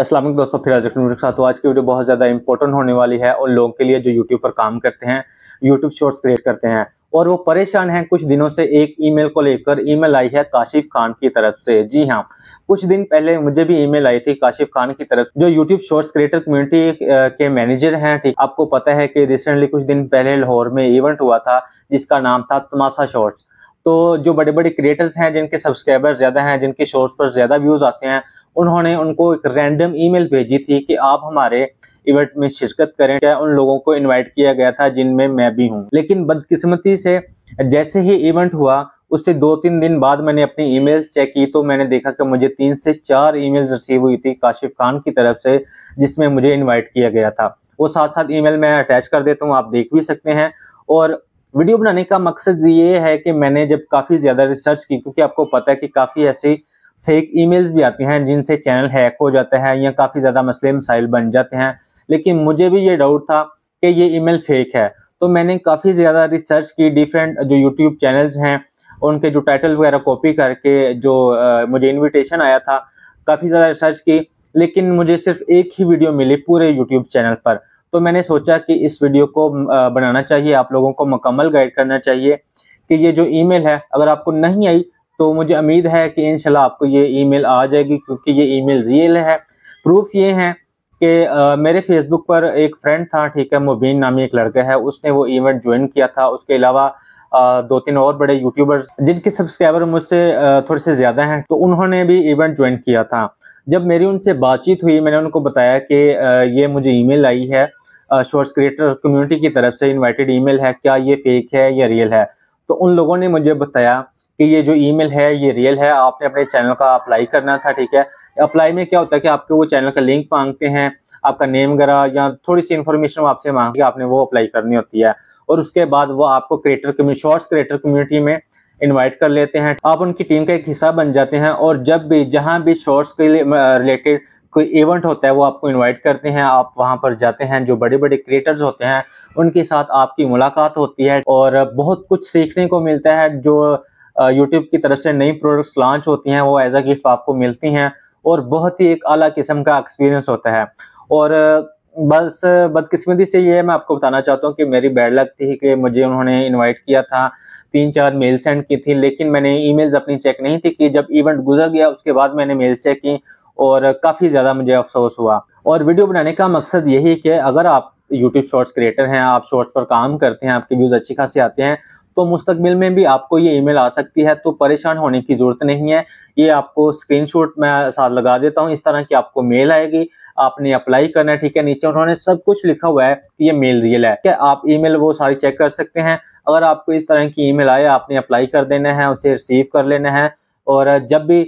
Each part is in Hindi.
असलम दोस्तों फिर आज के साथ तो आज की वीडियो बहुत ज़्यादा इंपॉर्टेंट होने वाली है और लोगों के लिए जो यूट्यूब पर काम करते हैं यूट्यूब शॉर्ट्स क्रिएट करते हैं और वो परेशान हैं कुछ दिनों से एक ईमेल को लेकर ईमेल आई है काशिफ खान की तरफ से जी हाँ कुछ दिन पहले मुझे भी ईमेल आई थी काशिफ खान की तरफ जो यूट्यूब शॉर्ट्स क्रिएटर कम्युनिटी के मैनेजर हैं ठीक आपको पता है कि रिसेंटली कुछ दिन पहले लाहौर में इवेंट हुआ था जिसका नाम था तमाशा शॉर्ट्स तो जो बड़े बड़े क्रिएटर्स हैं जिनके सब्सक्राइबर ज़्यादा हैं जिनके शोर्स पर ज़्यादा व्यूज़ आते हैं उन्होंने उनको एक रैंडम ईमेल भेजी थी कि आप हमारे इवेंट में शिरकत करें क्या उन लोगों को इनवाइट किया गया था जिनमें मैं भी हूँ लेकिन बदकिस्मती से जैसे ही इवेंट हुआ उससे दो तीन दिन बाद मैंने अपनी ईमेल्स चेक की तो मैंने देखा कि मुझे तीन से चार ईमेल्स रिसीव हुई थी काशिफ खान की तरफ से जिसमें मुझे इनवाइट किया गया था वो साथ साथ ईमेल मैं अटैच कर देता हूँ आप देख भी सकते हैं और वीडियो बनाने का मकसद ये है कि मैंने जब काफ़ी ज़्यादा रिसर्च की क्योंकि आपको पता है कि काफ़ी ऐसी फेक ईमेल्स भी आती हैं जिनसे चैनल हैक हो जाते हैं या काफ़ी ज़्यादा मसले मसाइल बन जाते हैं लेकिन मुझे भी ये डाउट था कि ये ईमेल फेक है तो मैंने काफ़ी ज़्यादा रिसर्च की डिफरेंट जो यूट्यूब चैनल्स हैं उनके जो टाइटल वगैरह कॉपी करके जो आ, मुझे इनविटेशन आया था काफ़ी ज़्यादा रिसर्च की लेकिन मुझे सिर्फ एक ही वीडियो मिली पूरे यूट्यूब चैनल पर तो मैंने सोचा कि इस वीडियो को बनाना चाहिए आप लोगों को मुकम्मल गाइड करना चाहिए कि ये जो ईमेल है अगर आपको नहीं आई तो मुझे उम्मीद है कि इन आपको ये ईमेल आ जाएगी क्योंकि ये ईमेल रियल है प्रूफ ये है कि मेरे फेसबुक पर एक फ्रेंड था ठीक है मुबीन नामी एक लड़का है उसने वो इवेंट ज्वाइन किया था उसके अलावा दो तीन और बड़े यूट्यूबर्स जिनके सब्सक्राइबर मुझसे थोड़े से ज़्यादा हैं तो उन्होंने भी इवेंट ज्वाइन किया था जब मेरी उनसे बातचीत हुई मैंने उनको बताया कि ये मुझे ईमेल आई है शॉर्ट्स क्रिएटर कम्युनिटी की तरफ से इनवाइटेड ईमेल है क्या ये फेक है या रियल है तो उन लोगों ने मुझे बताया कि ये जो ईमेल है ये रियल है आपने अपने चैनल का अप्लाई करना था ठीक है अप्लाई में क्या होता है कि आपके वो चैनल का लिंक मांगते हैं आपका नेम वगैरह या थोड़ी सी इन्फॉर्मेशन आपसे मांग के आपने वो अप्लाई करनी होती है और उसके बाद वो आपको क्रिएटर शॉर्ट्स क्रिएटर कम्युनिटी में इनवाइट कर लेते हैं आप उनकी टीम का एक हिस्सा बन जाते हैं और जब भी जहाँ भी शॉर्ट्स के लिए रिलेटेड कोई इवेंट होता है वो आपको इनवाइट करते हैं आप वहाँ पर जाते हैं जो बड़े बड़े क्रिएटर्स होते हैं उनके साथ आपकी मुलाकात होती है और बहुत कुछ सीखने को मिलता है जो यूट्यूब की तरफ से नई प्रोडक्ट्स लॉन्च होती हैं वो एज अ गिफ्ट आपको मिलती हैं और बहुत ही एक अलग किस्म का एक्सपीरियंस होता है और बस बदकिस्मती से ये मैं आपको बताना चाहता हूँ कि मेरी बैड लग थी कि मुझे उन्होंने इनवाइट किया था तीन चार मेल सेंड की थी लेकिन मैंने ईमेल्स अपनी चेक नहीं थी कि जब इवेंट गुजर गया उसके बाद मैंने मेल चेक की और काफ़ी ज़्यादा मुझे अफसोस हुआ और वीडियो बनाने का मकसद यही कि अगर आप यूट्यूब शॉर्ट्स क्रिएटर हैं आप शॉर्ट्स पर काम करते हैं आपके व्यूज़ अच्छी खासी आते हैं तो मुस्तकबिल में भी आपको ये ईमेल आ सकती है तो परेशान होने की ज़रूरत नहीं है ये आपको स्क्रीनशॉट मैं साथ लगा देता हूँ इस तरह की आपको मेल आएगी आपने अप्लाई करना है ठीक है नीचे उन्होंने सब कुछ लिखा हुआ है कि ये मेल रियल है क्या आप ईमेल वो सारी चेक कर सकते हैं अगर आपको इस तरह की ई आए आपने अप्लाई कर देना है उसे रिसीव कर लेना है और जब भी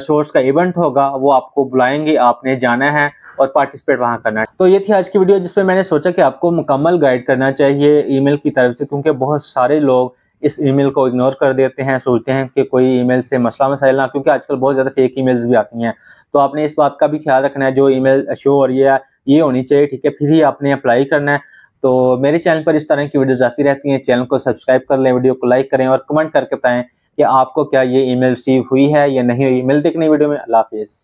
शोर्स का इवेंट होगा वो आपको बुलाएंगे आपने जाना है और पार्टिसिपेट वहाँ करना है तो ये थी आज की वीडियो जिसमें मैंने सोचा कि आपको मुकम्मल गाइड करना चाहिए ईमेल की तरफ से क्योंकि बहुत सारे लोग इस ईमेल को इग्नोर कर देते हैं सोचते हैं कि कोई ईमेल से मसला मसाइल ना क्योंकि आजकल बहुत ज़्यादा फेक ईमेल्स भी आती हैं तो आपने इस बात का भी ख्याल रखना है जो ईमेल शो हो रही है ये होनी चाहिए ठीक है फिर ही आपने अप्लाई करना है तो मेरे चैनल पर इस तरह की वीडियोज आती रहती हैं चैनल को सब्सक्राइब कर लें वीडियो को लाइक करें और कमेंट करके बताएं कि आपको क्या ये ईमेल रिसीव हुई है या नहीं हुई मिलते कि नहीं वीडियो में अल्लाह हाफिज़